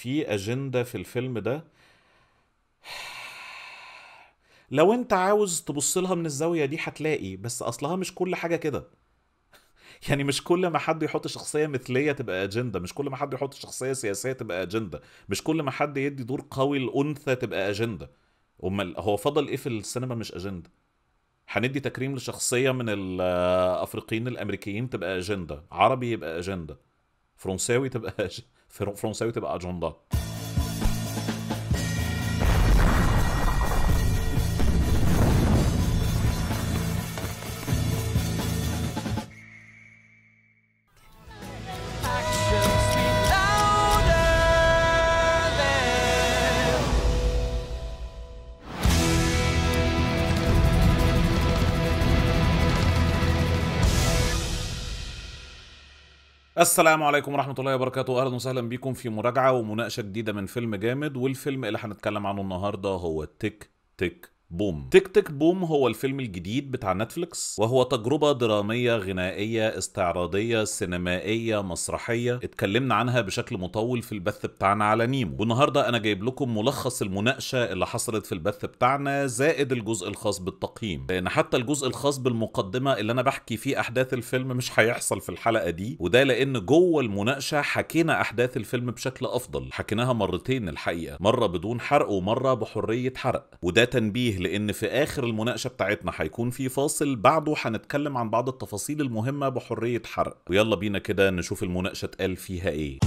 في اجنده في الفيلم ده لو انت عاوز تبص لها من الزاويه دي هتلاقي بس اصلها مش كل حاجه كده يعني مش كل ما حد يحط شخصيه مثليه تبقى اجنده مش كل ما حد يحط شخصيه سياسيه تبقى اجنده مش كل ما حد يدي دور قوي لانثى تبقى اجنده امال هو فضل ايه في السينما مش اجنده هندي تكريم لشخصيه من الافريقيين آه، الامريكيين تبقى اجنده عربي يبقى اجنده فرنساوي تبقى اجنده فرنساوي تبقى اجنده السلام عليكم ورحمة الله وبركاته أهلا وسهلا بكم في مراجعة ومناقشة جديدة من فيلم جامد والفيلم اللي هنتكلم عنه النهاردة هو تك تك بوم تيك تيك بوم هو الفيلم الجديد بتاع نتفليكس وهو تجربة درامية غنائية استعراضية سينمائية مسرحية اتكلمنا عنها بشكل مطول في البث بتاعنا على نيمو والنهاردة أنا جايب لكم ملخص المناقشة اللي حصلت في البث بتاعنا زائد الجزء الخاص بالتقييم لأن حتى الجزء الخاص بالمقدمة اللي أنا بحكي فيه أحداث الفيلم مش هيحصل في الحلقة دي وده لأن جوه المناقشة حكينا أحداث الفيلم بشكل أفضل حكيناها مرتين الحقيقة مرة بدون حرق ومرة بحرية حرق وده تنبيه لان في اخر المناقشه بتاعتنا هيكون في فاصل بعده هنتكلم عن بعض التفاصيل المهمه بحريه حرق ويلا بينا كده نشوف المناقشه اتقال فيها ايه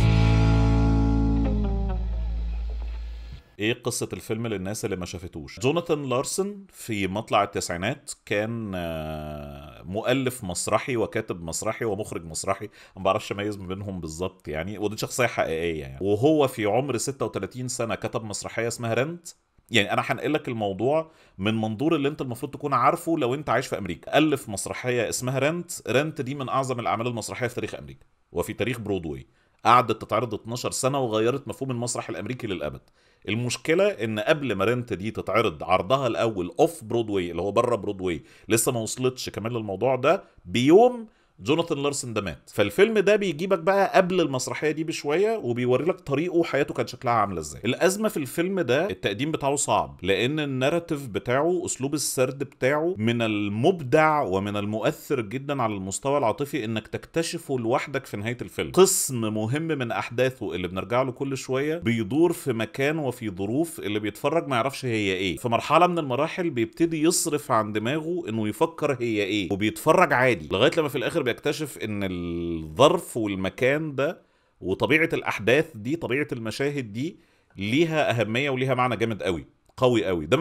ايه قصه الفيلم للناس اللي ما شافتوش جوناثان لارسون في مطلع التسعينات كان آه، مؤلف مسرحي وكاتب مسرحي ومخرج مسرحي ما بعرفش اميز ما بينهم بالظبط يعني ودي شخصيه حقيقيه يعني وهو في عمر 36 سنه كتب مسرحيه اسمها رنت يعني انا هنقل لك الموضوع من منظور اللي انت المفروض تكون عارفه لو انت عايش في امريكا الف مسرحيه اسمها رنت رنت دي من اعظم الاعمال المسرحيه في تاريخ امريكا وفي تاريخ برودواي قعدت تتعرض 12 سنه وغيرت مفهوم المسرح الامريكي للابد المشكله ان قبل ما رنت دي تتعرض عرضها الاول اوف برودواي اللي هو بره برودواي لسه ما وصلتش كمان للموضوع ده بيوم جوناثان لارسن ده مات فالفيلم ده بيجيبك بقى قبل المسرحيه دي بشويه وبيوري لك طريقه وحياته كان شكلها عامله ازاي الازمه في الفيلم ده التقديم بتاعه صعب لان الناراتيف بتاعه اسلوب السرد بتاعه من المبدع ومن المؤثر جدا على المستوى العاطفي انك تكتشفه لوحدك في نهايه الفيلم قسم مهم من احداثه اللي بنرجع له كل شويه بيدور في مكان وفي ظروف اللي بيتفرج ما يعرفش هي ايه في مرحله من المراحل بيبتدي يصرف عن دماغه انه يفكر هي ايه وبيتفرج عادي لغايه لما في الاخر بيكتشف ان الظرف والمكان ده وطبيعه الاحداث دي طبيعه المشاهد دي ليها اهميه وليها معنى جامد قوي قوي قوي ده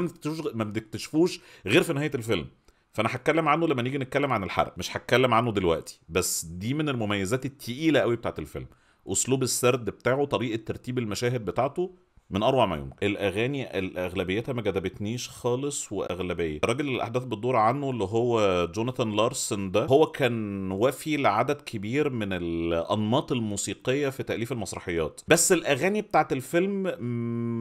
ما بتكتشفوش غير في نهايه الفيلم فانا هتكلم عنه لما نيجي نتكلم عن الحرق مش هتكلم عنه دلوقتي بس دي من المميزات التقيله قوي بتاعه الفيلم اسلوب السرد بتاعه طريقه ترتيب المشاهد بتاعته من اروع ما يمكن الاغاني اغلبيتها ما جذبتنيش خالص واغلبيه الراجل اللي الاحداث بتدور عنه اللي هو جوناثان لارسن ده هو كان وفي لعدد كبير من الانماط الموسيقيه في تاليف المسرحيات بس الاغاني بتاعت الفيلم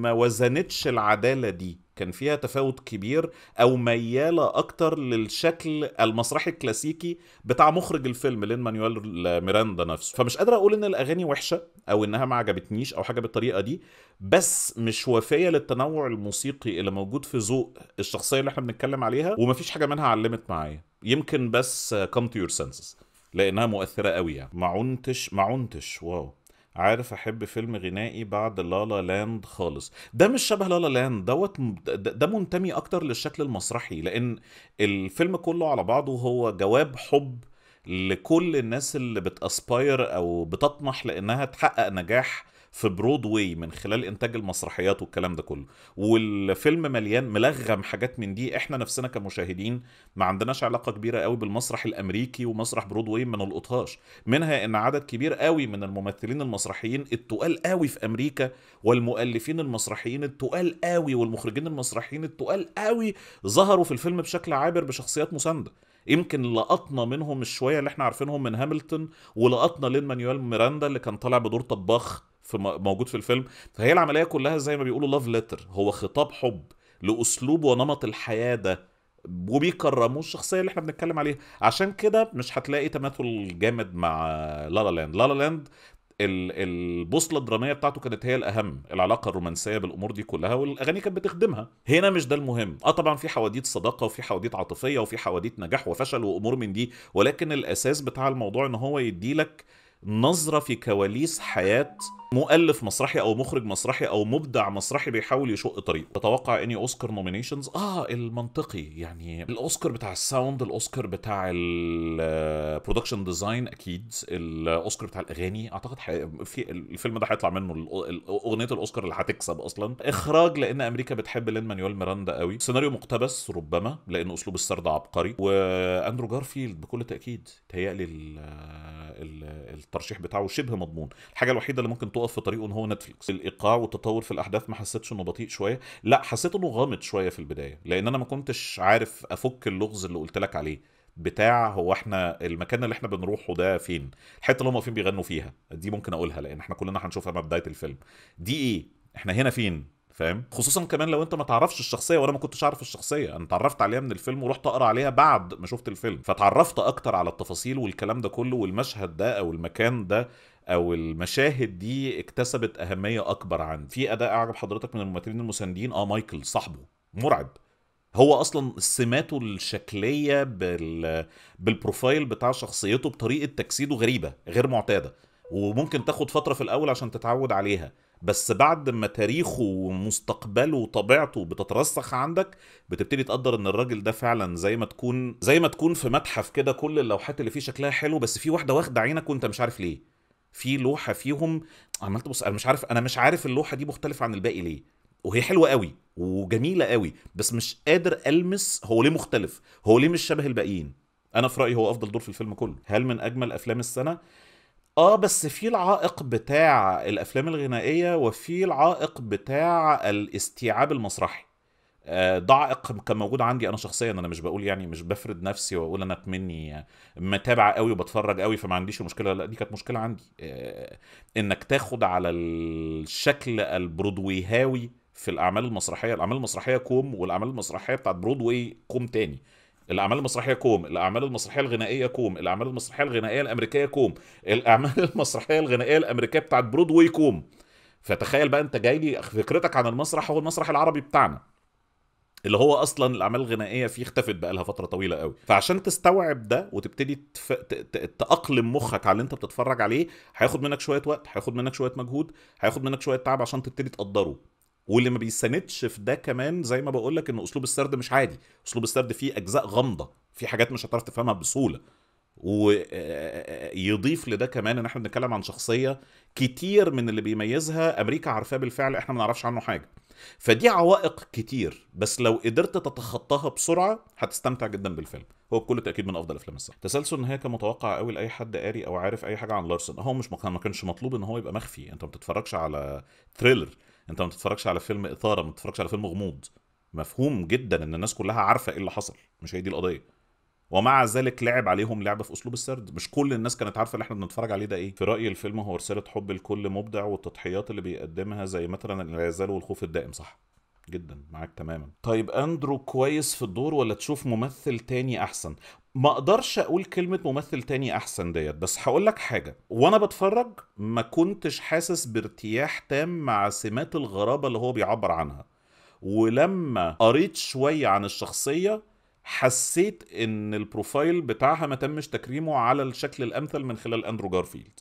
ما وزنتش العداله دي كان فيها تفاوت كبير او مياله اكتر للشكل المسرحي الكلاسيكي بتاع مخرج الفيلم لين مانويل ميراندا نفسه فمش قادر اقول ان الاغاني وحشه او انها ما عجبتنيش او حاجه بالطريقه دي بس مش وفيه للتنوع الموسيقي اللي موجود في ذوق الشخصيه اللي احنا بنتكلم عليها ومفيش حاجه منها علمت معايا يمكن بس كم تو يور سنسز لانها مؤثره قوي يعني معونتش عنتش واو عارف احب فيلم غنائي بعد لالا لاند خالص ده مش شبه لالا لاند دوت ده منتمي اكتر للشكل المسرحي لان الفيلم كله على بعضه هو جواب حب لكل الناس اللي بتاسباير او بتطمح لانها تحقق نجاح في برودواي من خلال انتاج المسرحيات والكلام ده كله والفيلم مليان ملغم حاجات من دي احنا نفسنا كمشاهدين ما عندناش علاقه كبيره قوي بالمسرح الامريكي ومسرح برودواي من القطاش منها ان عدد كبير قوي من الممثلين المسرحيين التقال قوي في امريكا والمؤلفين المسرحيين التقال قوي والمخرجين المسرحيين التقال قوي ظهروا في الفيلم بشكل عابر بشخصيات مسانده يمكن لقطنا منهم الشويه اللي احنا عارفينهم من هاملتون ولقطنا لين مانويل ميراندا اللي كان طالع بدور طباخ في موجود في الفيلم فهي العمليه كلها زي ما بيقولوا لاف ليتر هو خطاب حب لاسلوب ونمط الحياه ده وبيكرموا الشخصيه اللي احنا بنتكلم عليها عشان كده مش هتلاقي تماثل جامد مع لالا لاند لالا لاند البوصله الدراميه بتاعته كانت هي الاهم العلاقه الرومانسيه بالامور دي كلها والاغاني كانت بتخدمها هنا مش ده المهم اه طبعا في حواديت صداقه وفي حواديت عاطفيه وفي حواديت نجاح وفشل وامور من دي ولكن الاساس بتاع الموضوع ان هو يديلك نظره في كواليس حياه مؤلف مسرحي او مخرج مسرحي او مبدع مسرحي بيحاول يشق طريقه تتوقع اني اوسكار نومينيشنز اه المنطقي يعني الاوسكار بتاع الساوند الاوسكار بتاع البرودكشن ديزاين اكيد الاوسكار بتاع الاغاني اعتقد في الفيلم ده هيطلع منه اغنيه الاوسكار اللي هتكسب اصلا اخراج لان امريكا بتحب لين مانويل ميراندا قوي سيناريو مقتبس ربما لان اسلوب السرد عبقري واندرو جارفيلد بكل تاكيد تهيألي الترشيح بتاعه شبه مضمون الحاجه الوحيده اللي ممكن تقف في طريقه ان هو نتفليكس الايقاع والتطور في الاحداث ما حسيتش انه بطيء شويه لا حسيت انه غامض شويه في البدايه لان انا ما كنتش عارف افك اللغز اللي قلت لك عليه بتاع هو احنا المكان اللي احنا بنروحه ده فين الحته اللي هم واقفين بيغنوا فيها دي ممكن اقولها لان احنا كلنا هنشوفها مع بدايه الفيلم دي ايه احنا هنا فين فاهم خصوصا كمان لو انت ما تعرفش الشخصيه وانا ما كنتش اعرف الشخصيه انا اتعرفت عليها من الفيلم ورحت اقرا عليها بعد ما شفت الفيلم فتعرفت اكتر على التفاصيل والكلام ده كله والمشهد ده او المكان ده او المشاهد دي اكتسبت اهميه اكبر عن في اداء اعجب حضرتك من الممثلين المساندين اه مايكل صاحبه مرعب هو اصلا سماته الشكليه بال... بالبروفايل بتاع شخصيته بطريقه تجسيده غريبه غير معتاده وممكن تاخد فتره في الاول عشان تتعود عليها بس بعد ما تاريخه ومستقبله وطبيعته بتترسخ عندك بتبتدي تقدر ان الراجل ده فعلا زي ما تكون زي ما تكون في متحف كده كل اللوحات اللي فيه شكلها حلو بس في واحده واخده عينك وانت مش عارف ليه في لوحه فيهم عملت بص انا مش عارف انا مش عارف اللوحه دي مختلفه عن الباقي ليه وهي حلوه قوي وجميله قوي بس مش قادر المس هو ليه مختلف هو ليه مش شبه الباقيين انا في رايي هو افضل دور في الفيلم كله هل من اجمل افلام السنه اه بس في العائق بتاع الافلام الغنائيه وفي العائق بتاع الاستيعاب المسرحي ضائق آه، كان موجود عندي انا شخصيا انا مش بقول يعني مش بفرد نفسي واقول انا مني آه، متابع قوي وبتفرج قوي فما عنديش مشكله لا دي كانت مشكله عندي آه، انك تاخد على الشكل البرودويهاوي في الاعمال المسرحيه الاعمال المسرحيه كوم والاعمال المسرحيه بتاعت برودواي كوم تاني الاعمال المسرحيه كوم الاعمال المسرحيه الغنائيه كوم الاعمال المسرحيه الغنائيه الامريكيه كوم الاعمال المسرحيه الغنائيه الامريكيه بتاعت برودواي كوم فتخيل بقى انت جاي لي فكرتك عن المسرح هو المسرح العربي بتاعنا اللي هو اصلا الاعمال الغنائيه فيه اختفت بقى لها فتره طويله قوي فعشان تستوعب ده وتبتدي تف... ت... تاقلم مخك على اللي انت بتتفرج عليه هياخد منك شويه وقت هياخد منك شويه مجهود هياخد منك شويه تعب عشان تبتدي تقدره واللي ما بيساندش في ده كمان زي ما بقول لك ان اسلوب السرد مش عادي اسلوب السرد فيه اجزاء غامضه في حاجات مش هتعرف تفهمها بسهوله ويضيف لده كمان ان احنا بنتكلم عن شخصيه كتير من اللي بيميزها امريكا عارفاه بالفعل احنا ما نعرفش عنه حاجه فدي عوائق كتير بس لو قدرت تتخطاها بسرعه هتستمتع جدا بالفيلم هو بكل تاكيد من افضل افلام السنه تسلسل النهايه كان متوقع قوي لاي حد قاري او عارف اي حاجه عن لارسن هو مش ما كانش مطلوب ان هو يبقى مخفي انت ما بتتفرجش على ثريلر انت ما بتتفرجش على فيلم اثاره ما بتتفرجش على فيلم غموض مفهوم جدا ان الناس كلها عارفه ايه اللي حصل مش هي دي القضيه ومع ذلك لعب عليهم لعبه في اسلوب السرد مش كل الناس كانت عارفه اللي احنا بنتفرج عليه ده ايه في رايي الفيلم هو رساله حب لكل مبدع والتضحيات اللي بيقدمها زي مثلا الانعزال والخوف الدائم صح جدا معاك تماما طيب اندرو كويس في الدور ولا تشوف ممثل تاني احسن ما اقدرش اقول كلمه ممثل تاني احسن ديت بس هقول لك حاجه وانا بتفرج ما كنتش حاسس بارتياح تام مع سمات الغرابه اللي هو بيعبر عنها ولما قريت شويه عن الشخصيه حسيت ان البروفايل بتاعها ما تمش تكريمه على الشكل الامثل من خلال اندرو جارفيلد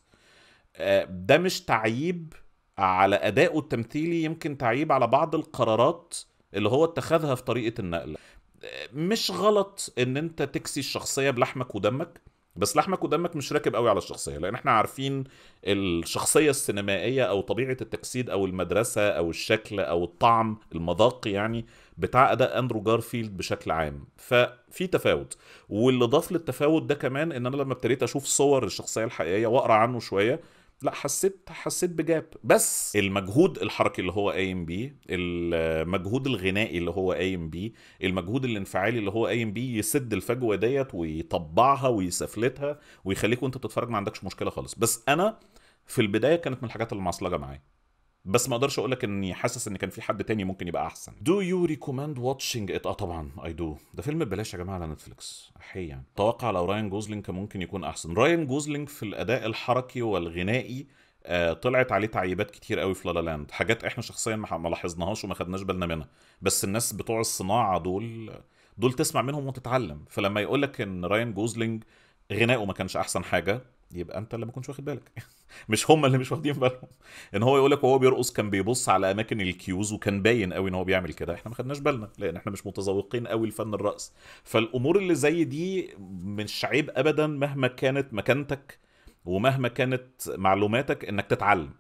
آه، ده مش تعيب على ادائه التمثيلي يمكن تعيب على بعض القرارات اللي هو اتخذها في طريقه النقل آه، مش غلط ان انت تكسي الشخصيه بلحمك ودمك بس لحمك ودمك مش راكب قوي على الشخصيه لان احنا عارفين الشخصيه السينمائيه او طبيعه التجسيد او المدرسه او الشكل او الطعم المذاق يعني بتاع اداء اندرو جارفيلد بشكل عام ففي تفاوت واللي ضاف للتفاوت ده كمان ان انا لما ابتديت اشوف صور الشخصيه الحقيقيه واقرا عنه شويه لا حسيت حسيت بجاب بس المجهود الحركي اللي هو قايم بيه المجهود الغنائي اللي هو قايم بيه المجهود الانفعالي اللي هو قايم بيه يسد الفجوه ديت ويطبعها ويسفلتها ويخليك وانت بتتفرج ما عندكش مشكله خالص بس انا في البدايه كانت من الحاجات اللي معصلجه معايا بس ما اقدرش اقول لك اني حاسس ان كان في حد تاني ممكن يبقى احسن دو يو ريكومند واتشنج it؟ اه طبعا اي دو ده فيلم ببلاش يا جماعه على نتفليكس يعني اتوقع لو راين جوزلينج كان ممكن يكون احسن راين جوزلينج في الاداء الحركي والغنائي آه طلعت عليه تعيبات كتير قوي في لالا لاند حاجات احنا شخصيا ما لاحظناهاش وما خدناش بالنا منها بس الناس بتوع الصناعه دول دول تسمع منهم وتتعلم فلما يقول لك ان راين جوزلينج غنائه ما كانش احسن حاجه يبقى انت اللي ما كنتش واخد بالك مش هم اللي مش واخدين بالهم ان هو يقول لك وهو بيرقص كان بيبص على اماكن الكيوز وكان باين قوي ان هو بيعمل كده احنا ما خدناش بالنا لان احنا مش متذوقين قوي لفن الرقص فالامور اللي زي دي مش عيب ابدا مهما كانت مكانتك ومهما كانت معلوماتك انك تتعلم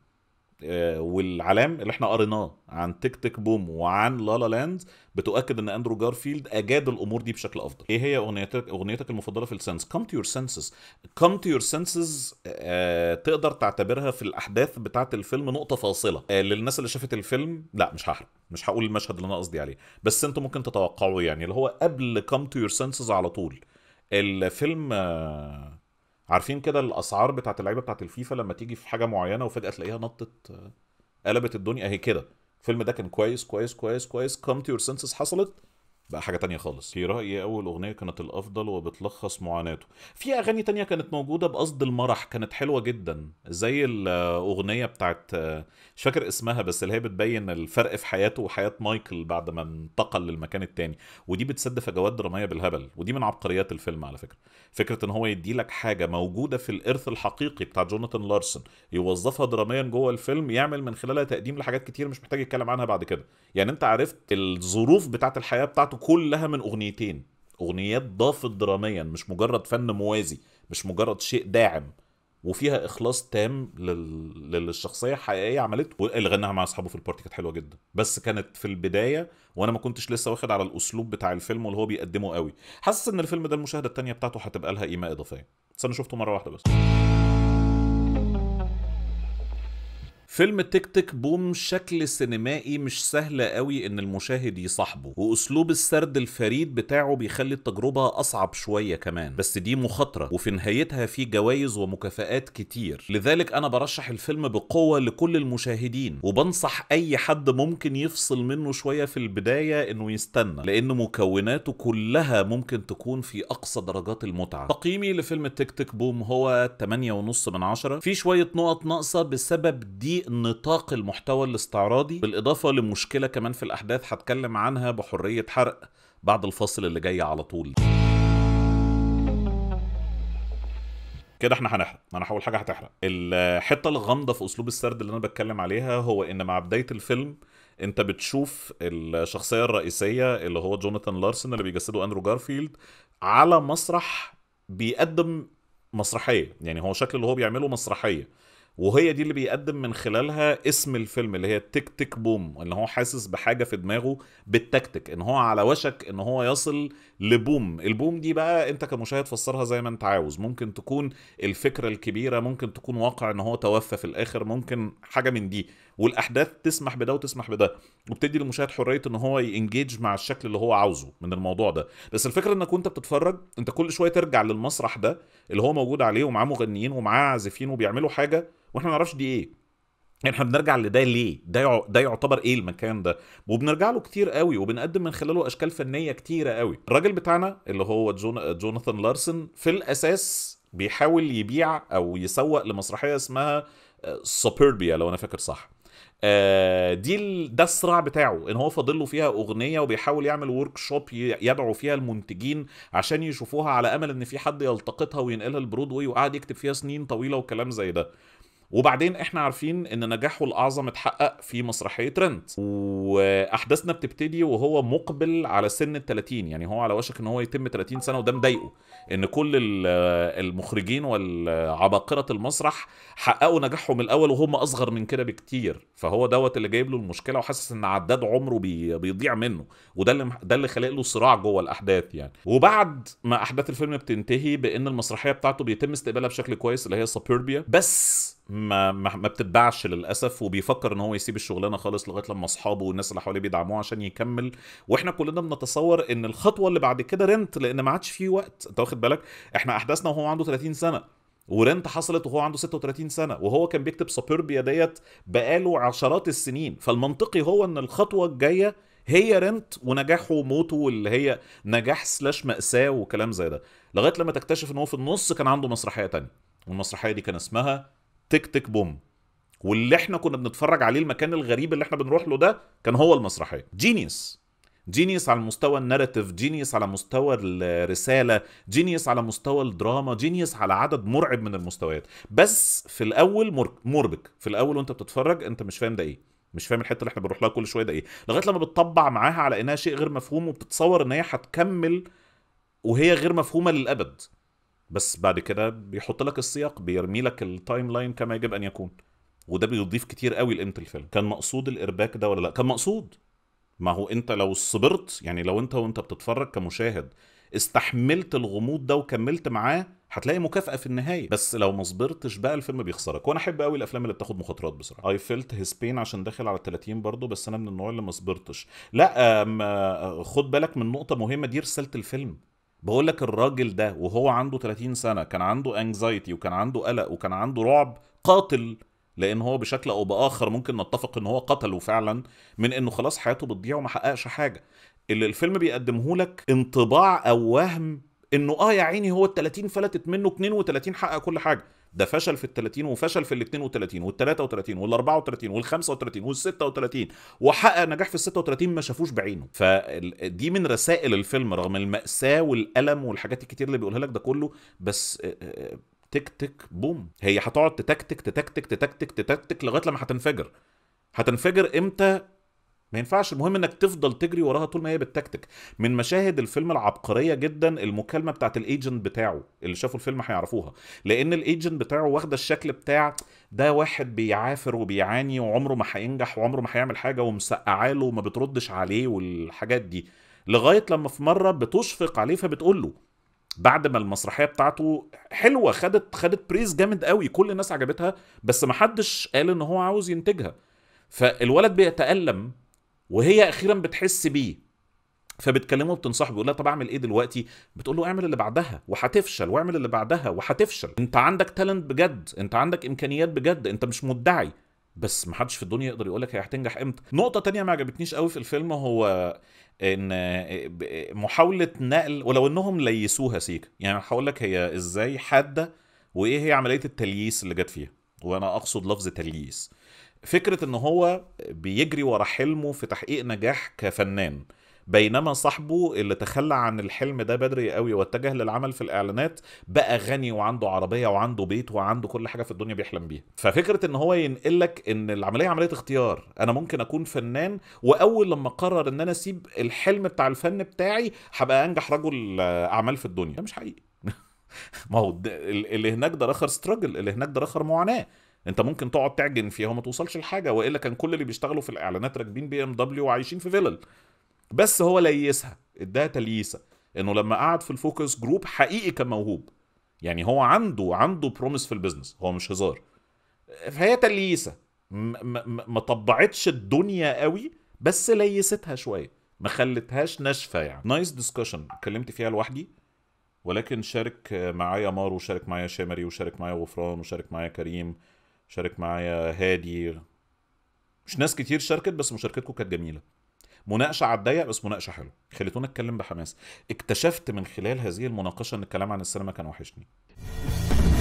آه، والعلام اللي احنا قريناه عن تيك تيك بوم وعن لالا لاند بتؤكد ان اندرو جارفيلد اجاد الامور دي بشكل افضل ايه هي اغنيتك اغنيتك المفضله في السنس كم تو يور سنسز كم تو يور سنسز تقدر تعتبرها في الاحداث بتاعه الفيلم نقطه فاصله آه للناس اللي شافت الفيلم لا مش هحرق مش هقول المشهد اللي انا قصدي عليه بس انتم ممكن تتوقعوا يعني اللي هو قبل كم تو يور سنسز على طول الفيلم آه عارفين كده الاسعار بتاعت اللعيبه بتاعت الفيفا لما تيجي في حاجه معينه وفجاه تلاقيها نطت آه، قلبت الدنيا اهي كده الفيلم ده كان كويس كويس كويس كويس كام تو يور سنسز حصلت بقى حاجه تانية خالص في رايي اول اغنيه كانت الافضل وبتلخص معاناته في اغاني تانية كانت موجوده بقصد المرح كانت حلوه جدا زي الاغنيه بتاعت مش فاكر اسمها بس اللي هي بتبين الفرق في حياته وحياه مايكل بعد ما انتقل للمكان التاني ودي بتسد فجوات دراميه بالهبل ودي من عبقريات الفيلم على فكره فكره ان هو يدي لك حاجه موجوده في الارث الحقيقي بتاع جوناثان لارسون يوظفها دراميا جوه الفيلم يعمل من خلالها تقديم لحاجات كتير مش محتاج يتكلم عنها بعد كده يعني انت عرفت الظروف بتاعت الحياه بتاعته كلها من اغنيتين اغنيات ضافت دراميا مش مجرد فن موازي مش مجرد شيء داعم وفيها اخلاص تام لل... للشخصيه الحقيقيه عملته اللي غناها مع اصحابه في البارتي كانت حلوه جدا بس كانت في البدايه وانا ما كنتش لسه واخد على الاسلوب بتاع الفيلم واللي هو بيقدمه قوي حاسس ان الفيلم ده المشاهده الثانيه بتاعته هتبقى لها قيمه اضافيه بس انا شفته مره واحده بس فيلم تيك تيك بوم شكل سينمائي مش سهل قوي ان المشاهد يصاحبه واسلوب السرد الفريد بتاعه بيخلي التجربة اصعب شوية كمان بس دي مخاطرة وفي نهايتها في جوائز ومكافآت كتير لذلك انا برشح الفيلم بقوة لكل المشاهدين وبنصح اي حد ممكن يفصل منه شوية في البداية انه يستنى لان مكوناته كلها ممكن تكون في اقصى درجات المتعة تقييمي لفيلم تيك تيك بوم هو 8.5 من عشرة في شوية نقط ناقصة بسبب دي نطاق المحتوى الاستعراضي بالاضافه لمشكله كمان في الاحداث هتكلم عنها بحريه حرق بعد الفاصل اللي جاي على طول كده احنا هنحرق انا هقول حاجه هتحرق الحته الغامضه في اسلوب السرد اللي انا بتكلم عليها هو ان مع بدايه الفيلم انت بتشوف الشخصيه الرئيسيه اللي هو جوناثان لارسن اللي بيجسده اندرو جارفيلد على مسرح بيقدم مسرحيه يعني هو شكل اللي هو بيعمله مسرحيه وهي دي اللي بيقدم من خلالها اسم الفيلم اللي هي تيك تيك بوم ان هو حاسس بحاجه في دماغه بالتكتيك ان هو على وشك ان هو يصل لبوم البوم دي بقى انت كمشاهد فسرها زي ما انت عاوز ممكن تكون الفكره الكبيره ممكن تكون واقع ان هو توفى في الاخر ممكن حاجه من دي والاحداث تسمح بده وتسمح بده وبتدي للمشاهد حريه ان هو ينجيج مع الشكل اللي هو عاوزه من الموضوع ده بس الفكره انك وانت بتتفرج انت كل شويه ترجع للمسرح ده اللي هو موجود عليه ومعاه مغنيين ومعاه عازفين وبيعملوا حاجه واحنا ما نعرفش دي ايه يعني احنا بنرجع لده ليه؟ ده ده يعتبر ايه المكان ده؟ وبنرجع له كتير قوي وبنقدم من خلاله اشكال فنيه كتيره قوي. الراجل بتاعنا اللي هو جون جوناثان لارسن في الاساس بيحاول يبيع او يسوق لمسرحيه اسمها سوبربيا آه، لو انا فاكر صح. آه دي ده الصراع بتاعه ان هو فاضل فيها اغنيه وبيحاول يعمل ورك شوب يدعو فيها المنتجين عشان يشوفوها على امل ان في حد يلتقطها وينقلها البرودواي وقعد يكتب فيها سنين طويله وكلام زي ده وبعدين احنا عارفين ان نجاحه الاعظم اتحقق في مسرحيه رنت واحداثنا بتبتدي وهو مقبل على سن ال 30 يعني هو على وشك ان هو يتم 30 سنه وده مضايقه ان كل آه، المخرجين والعباقره المسرح حققوا نجاحهم الاول وهم اصغر من كده بكتير فهو دوت اللي جايب له المشكله وحاسس ان عداد عمره بي بيضيع منه وده اللي ده اللي خلق له صراع جوه الاحداث يعني وبعد ما احداث الفيلم بتنتهي بان المسرحيه بتاعته بيتم استقبالها بشكل كويس اللي هي سوبربيا بس ما ما, ما بتتباعش للاسف وبيفكر ان هو يسيب الشغلانه خالص لغايه لما اصحابه والناس اللي حواليه بيدعموه عشان يكمل واحنا كلنا بنتصور ان الخطوه اللي بعد كده رنت لان ما عادش فيه وقت انت واخد بالك احنا احداثنا وهو عنده 30 سنه ورنت حصلت وهو عنده 36 سنه وهو كان بيكتب سوبربيا ديت بقاله عشرات السنين فالمنطقي هو ان الخطوه الجايه هي رنت ونجاحه وموته واللي هي نجاح سلاش مأساة وكلام زي ده لغايه لما تكتشف ان هو في النص كان عنده مسرحيه تانية والمسرحيه دي كان اسمها تك تك بوم واللي احنا كنا بنتفرج عليه المكان الغريب اللي احنا بنروح له ده كان هو المسرحيه جينيوس جينيوس على مستوى الناريتيف جينيوس على مستوى الرساله جينيوس على مستوى الدراما جينيوس على عدد مرعب من المستويات بس في الاول مربك في الاول وانت بتتفرج انت مش فاهم ده ايه مش فاهم الحته اللي احنا بنروح لها كل شويه ده ايه لغايه لما بتطبع معاها على انها شيء غير مفهوم وبتتصور ان هي هتكمل وهي غير مفهومه للابد بس بعد كده بيحط لك السياق بيرمي لك التايم لاين كما يجب ان يكون وده بيضيف كتير قوي لقيمه الفيلم كان مقصود الارباك ده ولا لا كان مقصود ما هو انت لو صبرت يعني لو انت وانت بتتفرج كمشاهد استحملت الغموض ده وكملت معاه هتلاقي مكافاه في النهايه بس لو ما صبرتش بقى الفيلم بيخسرك وانا احب قوي الافلام اللي بتاخد مخاطرات بصراحه اي فيلت هيز بين عشان داخل على 30 برضه بس انا من النوع اللي ما صبرتش لا آه، خد بالك من نقطه مهمه دي رساله الفيلم بقول لك الراجل ده وهو عنده 30 سنه كان عنده انكزايتي وكان عنده قلق وكان عنده رعب قاتل لان هو بشكل او باخر ممكن نتفق ان هو قتله فعلا من انه خلاص حياته بتضيع وما حققش حاجه اللي الفيلم بيقدمه لك انطباع او وهم انه اه يا عيني هو ال 30 فلتت منه 32 حقق كل حاجه ده فشل في ال 30 وفشل في ال 32 وال 33 وال 34 وال 35 وال 36 وحقق نجاح في ال 36 ما شافوش بعينه فدي من رسائل الفيلم رغم المأساة والألم والحاجات الكتير اللي بيقولها لك ده كله بس آه، آه، تك تك بوم هي هتقعد تتكتك تتكتك تتكتك تتكتك لغايه لما هتنفجر هتنفجر امتى ما ينفعش المهم انك تفضل تجري وراها طول ما هي بالتكتك من مشاهد الفيلم العبقريه جدا المكالمه بتاعت الايجنت بتاعه اللي شافوا الفيلم هيعرفوها لان الايجنت بتاعه واخده الشكل بتاع ده واحد بيعافر وبيعاني وعمره ما هينجح وعمره ما هيعمل حاجه ومسقعه له وما بتردش عليه والحاجات دي لغايه لما في مره بتشفق عليه فبتقول له بعد ما المسرحيه بتاعته حلوه خدت خدت بريز جامد قوي كل الناس عجبتها بس ما حدش قال ان هو عاوز ينتجها فالولد بيتالم وهي اخيرا بتحس بيه فبتكلمه وبتنصحه بيقول لها طب اعمل ايه دلوقتي بتقول له اعمل اللي بعدها وهتفشل واعمل اللي بعدها وهتفشل انت عندك تالنت بجد انت عندك امكانيات بجد انت مش مدعي بس محدش في الدنيا يقدر يقول لك هي هتنجح امتى نقطه تانية ما عجبتنيش قوي في الفيلم هو ان محاوله نقل ولو انهم ليسوها سيكا يعني هقول لك هي ازاي حاده وايه هي عمليه التلييس اللي جت فيها وانا اقصد لفظ تلييس فكره ان هو بيجري ورا حلمه في تحقيق نجاح كفنان بينما صاحبه اللي تخلى عن الحلم ده بدري قوي واتجه للعمل في الاعلانات بقى غني وعنده عربيه وعنده بيت وعنده كل حاجه في الدنيا بيحلم بيها ففكره ان هو ينقل لك ان العمليه عمليه اختيار انا ممكن اكون فنان واول لما اقرر ان انا اسيب الحلم بتاع الفن بتاعي هبقى انجح رجل اعمال في الدنيا ده مش حقيقي ما هو اللي هناك ده اخر ستراجل اللي هناك ده اخر معاناه انت ممكن تقعد تعجن فيها وما توصلش لحاجه والا كان كل اللي بيشتغلوا في الاعلانات راكبين بي ام دبليو وعايشين في فيلل بس هو ليسها اداها تليسه انه لما قعد في الفوكس جروب حقيقي كان موهوب يعني هو عنده عنده بروميس في البيزنس هو مش هزار فهي تليسه ما طبعتش الدنيا قوي بس ليستها شويه ما خلتهاش ناشفه يعني نايس ديسكشن اتكلمت فيها لوحدي ولكن شارك معايا مارو وشارك معايا شامري وشارك معايا غفران وشارك معايا كريم شارك معايا هادي مش ناس كتير شاركت بس مشاركتكم كانت جميله مناقشه على بس مناقشه حلوه خليتونا اتكلم بحماس اكتشفت من خلال هذه المناقشه ان الكلام عن السينما كان وحشني